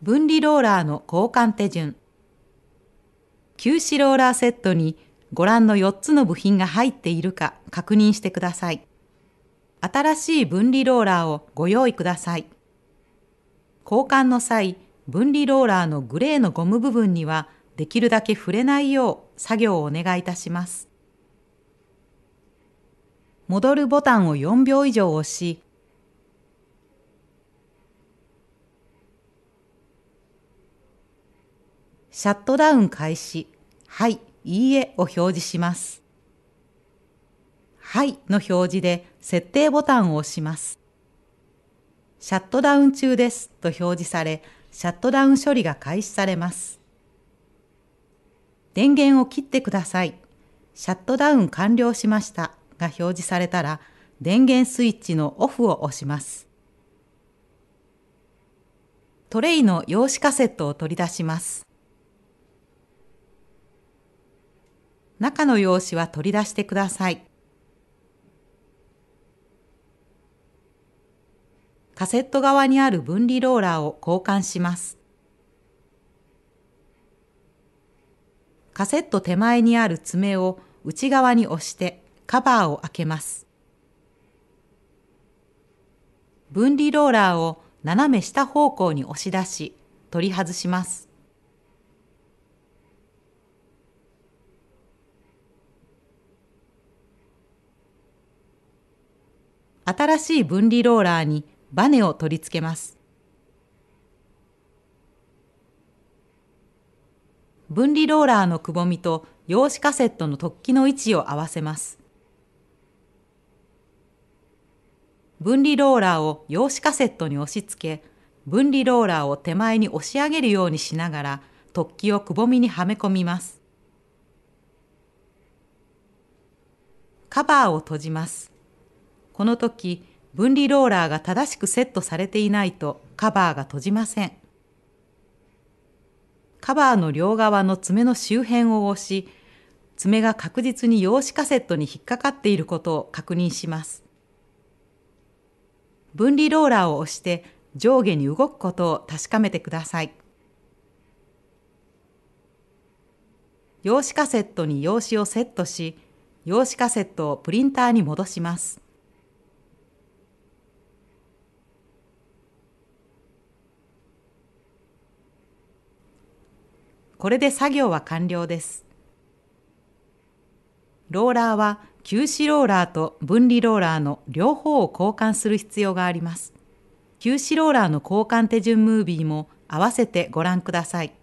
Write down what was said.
分離ローラーの交換手順。休止ローラーセットにご覧の4つの部品が入っているか確認してください。新しい分離ローラーをご用意ください。交換の際、分離ローラーのグレーのゴム部分にはできるだけ触れないよう作業をお願いいたします。戻るボタンを4秒以上押し、シャットダウン開始、はい、いいえを表示します。はいの表示で設定ボタンを押します。シャットダウン中ですと表示され、シャットダウン処理が開始されます。電源を切ってください。シャットダウン完了しましたが表示されたら、電源スイッチのオフを押します。トレイの用紙カセットを取り出します。中の用紙は取り出してください。カセット側にある分離ローラーを交換します。カセット手前にある爪を内側に押してカバーを開けます。分離ローラーを斜め下方向に押し出し取り外します。新しい分離ローラーにバネを取り付けます。分離ローラーのくぼみと用紙カセットの突起の位置を合わせます。分離ローラーを用紙カセットに押し付け、分離ローラーを手前に押し上げるようにしながら突起をくぼみにはめ込みます。カバーを閉じます。この時、分離ローラーが正しくセットされていないとカバーが閉じません。カバーの両側の爪の周辺を押し、爪が確実に用紙カセットに引っかかっていることを確認します。分離ローラーを押して上下に動くことを確かめてください。用紙カセットに用紙をセットし、用紙カセットをプリンターに戻します。これで作業は完了です。ローラーは休止ローラーと分離ローラーの両方を交換する必要があります。休止ローラーの交換手順ムービーも合わせてご覧ください。